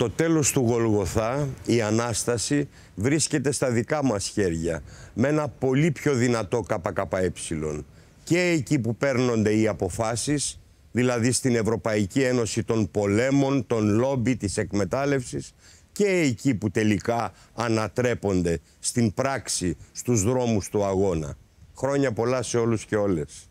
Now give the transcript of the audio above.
Το τέλος του Γολγοθά, η Ανάσταση, βρίσκεται στα δικά μας χέρια, με ένα πολύ πιο δυνατό ΚΚΕ. Και εκεί που παίρνονται οι αποφάσεις, δηλαδή στην Ευρωπαϊκή Ένωση των πολέμων, των λόμπι, της εκμετάλλευσης, και εκεί που τελικά ανατρέπονται στην πράξη, στους δρόμους του αγώνα. Χρόνια πολλά σε όλους και όλες.